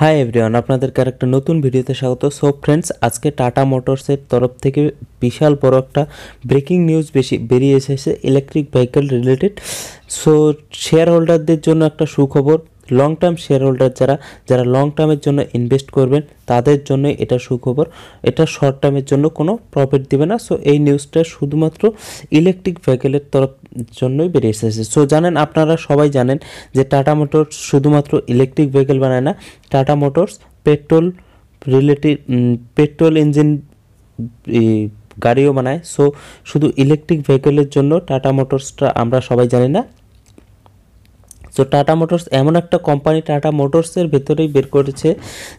hi everyone আপনাদেরকে আরেকটা নতুন ভিডিওতে স্বাগত সো ফ্রেন্ডস আজকে টাটা মোটরসের তরফ থেকে বিশাল বড় একটা ব্রেকিং নিউজ বেশি বেরিয়ে এসেছে electric vehicle related so share হোল্ডারদের জন্য একটা সুখবর লং টার্ম শেয়ার হোল্ডার যারা যারা লং টার্মের জন্য ইনভেস্ট করবেন তাদের জন্য এটা সুখবর এটা শর্ট টার্মের জন্য কোনো প্রফিট দিবে না সো এই নিউজটা শুধুমাত্র ইলেকট্রিক ভেহিকেলের তরফ জন্যই বেরিয়ে এসেছে সো জানেন আপনারা সবাই জানেন যে টাটা মোটরস শুধুমাত্র ইলেকট্রিক ভেহিকেল বানায় না Tata Motors petrol relative petrol engine গাড়িও বানায় সো শুধু ইলেকট্রিক ভেহিকেলের জন্য টাটা মোটরসটা আমরা সবাই জানি না সো টাটা মোটরস এমন একটা কোম্পানি টাটা মোটরসের ভেতরেই বের করেছে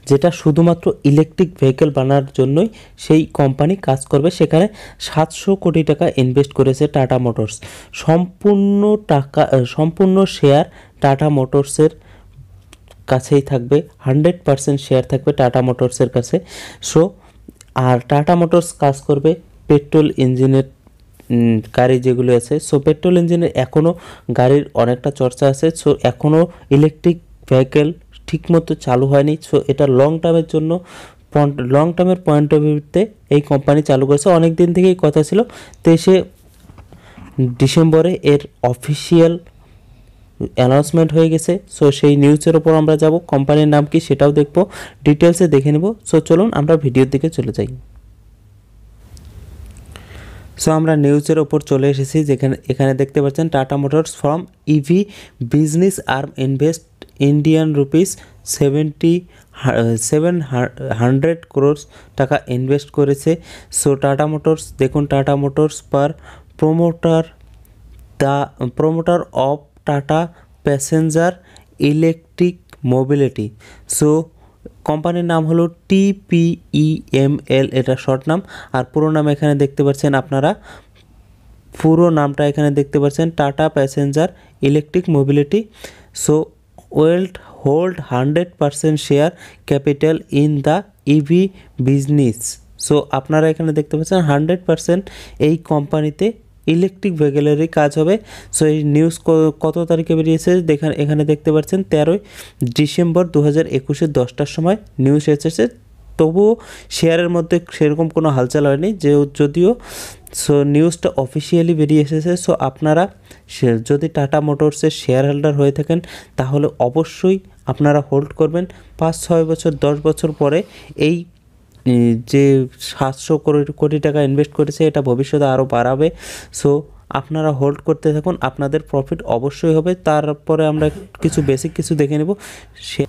যেটা শুধুমাত্র ইলেকট্রিক ভেহিকেল বানানোর জন্যই সেই কোম্পানি কাজ করবে সেখানে সাতশো কোটি টাকা ইনভেস্ট করেছে টাটা মোটরস সম্পূর্ণ টাকা সম্পূর্ণ শেয়ার টাটা মোটরসের কাছেই থাকবে হান্ড্রেড পারসেন্ট শেয়ার থাকবে টাটা মোটরসের কাছে সো আর টাটা মোটরস কাজ করবে পেট্রোল ইঞ্জিনের গাড়ি যেগুলো আছে সো পেট্রোল ইঞ্জিনের এখনও গাড়ির অনেকটা চর্চা আছে সো এখনও ইলেকট্রিক ভেহিকেল ঠিকমতো চালু হয়নি সো এটা লং টার্মের জন্য লং টার্মের পয়েন্ট অফ ভিউতে এই কোম্পানি চালু করেছে অনেক দিন থেকেই কথা ছিল তেইশে ডিসেম্বরে এর অফিসিয়াল অ্যানাউন্সমেন্ট হয়ে গেছে সো সেই নিউজের ওপর আমরা যাব কোম্পানির নাম কি সেটাও দেখব ডিটেলসে দেখে নেব সো চলুন আমরা ভিডিওর দিকে চলে যাই সো আমরা নিউজের ওপর চলে এসেছি যেখানে এখানে দেখতে পাচ্ছেন Tata Motors from EV business arm invest Indian rupees seventy seven hundred crores টাকা ইনভেস্ট করেছে সো টাটা মোটরস দেখুন Tata Motors per promoter the promoter of Tata passenger electric mobility so কোম্পানির নাম হলো টিপিইএমএল e এটা শর্ট নাম আর পুরো নাম এখানে দেখতে পাচ্ছেন আপনারা পুরো নামটা এখানে দেখতে পাচ্ছেন Tata passenger electric mobility so will hold hundred percent share capital in the EV business so আপনারা এখানে দেখতে পাচ্ছেন হান্ড্রেড পারসেন্ট এই কোম্পানিতে ইলেকট্রিক ভেহিকেলেরই কাজ হবে সো এই নিউজ কত তারিখে বেরিয়েছে দেখান এখানে দেখতে পাচ্ছেন তেরোই ডিসেম্বর দু হাজার একুশের দশটার সময় নিউজ এসেছে তবুও শেয়ারের মধ্যে সেরকম কোনো হালচাল হয়নি যে যদিও সো নিউজটা অফিসিয়ালি বেরিয়ে এসেছে সো আপনারা যদি টাটা মোটরসের শেয়ার হোল্ডার হয়ে থাকেন তাহলে অবশ্যই আপনারা হোল্ড করবেন পাঁচ ছয় বছর দশ বছর পরে এই যে সাতশো কোটি কোটি টাকা ইনভেস্ট করেছে এটা ভবিষ্যতে আরও বাড়াবে সো আপনারা হোল্ড করতে থাকুন আপনাদের প্রফিট অবশ্যই হবে তারপরে আমরা কিছু বেসিক কিছু দেখে নেব সে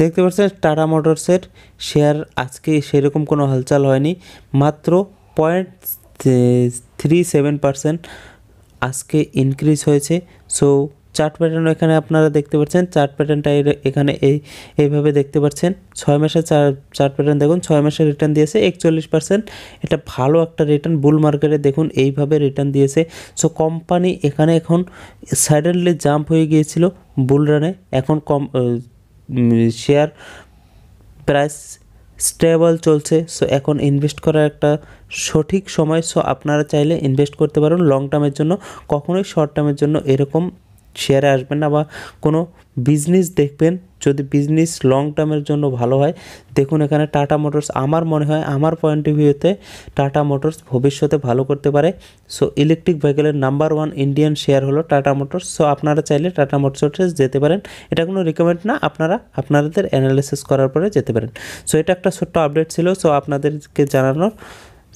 দেখতে পাচ্ছেন টাটা মোটরসের শেয়ার আজকে সেরকম কোনো হালচাল হয়নি মাত্র পয়েন্ট থ্রি সেভেন পার্সেন্ট আজকে ইনক্রিজ হয়েছে সো চার্ট প্যাটার্ন এখানে আপনারা দেখতে পাচ্ছেন চার্ট প্যাটার্নটা এখানে এই এইভাবে দেখতে পাচ্ছেন ছয় মাসের চার্ট প্যাটার্ন দেখুন ছয় মাসের রিটার্ন দিয়েছে একচল্লিশ পার্সেন্ট এটা ভালো একটা রিটার্ন বুল মার্কেটে দেখুন এইভাবে রিটার্ন দিয়েছে সো কোম্পানি এখানে এখন সাডেনলি জাম্প হয়ে গিয়েছিল বুল রানে এখন কম শেয়ার প্রাইস স্টেবল চলছে সো এখন ইনভেস্ট করার একটা সঠিক সময় সো আপনারা চাইলে ইনভেস্ট করতে পারুন লং টার্মের জন্য কখনোই শর্ট টার্মের জন্য এরকম শেয়ারে আসবেন না বা কোনো বিজনেস দেখবেন যদি বিজনেস লং টার্মের জন্য ভালো হয় দেখুন এখানে টাটা মোটরস আমার মনে হয় আমার পয়েন্ট অফ ভিউতে টাটা মোটরস ভবিষ্যতে ভালো করতে পারে সো ইলেকট্রিক ভেহিকেলের নাম্বার ওয়ান ইন্ডিয়ান শেয়ার হলো টাটা মোটরস সো আপনারা চাইলে টাটা মোটরসে যেতে পারেন এটা কোনো রিকমেন্ড না আপনারা আপনাদের অ্যানালিসিস করার পরে যেতে পারেন সো এটা একটা ছোট্ট আপডেট ছিল সো আপনাদেরকে জানানোর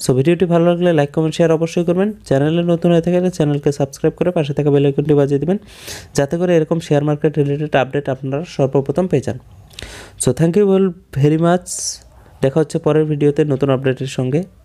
সো ভিডিওটি ভালো লাগলে লাইক কমেন্ট শেয়ার অবশ্যই করবেন চ্যানেলে নতুন হয়ে থাকলে চ্যানেলকে সাবস্ক্রাইব করে পাশে থাকা বেলাইকনটি বাজিয়ে দেবেন যাতে করে এরকম শেয়ার মার্কেট রিলেটেড আপডেট আপনারা সর্বপ্রথম পেয়ে যান so thank you very much দেখা হচ্ছে পরের ভিডিওতে নতুন আপডেটের সঙ্গে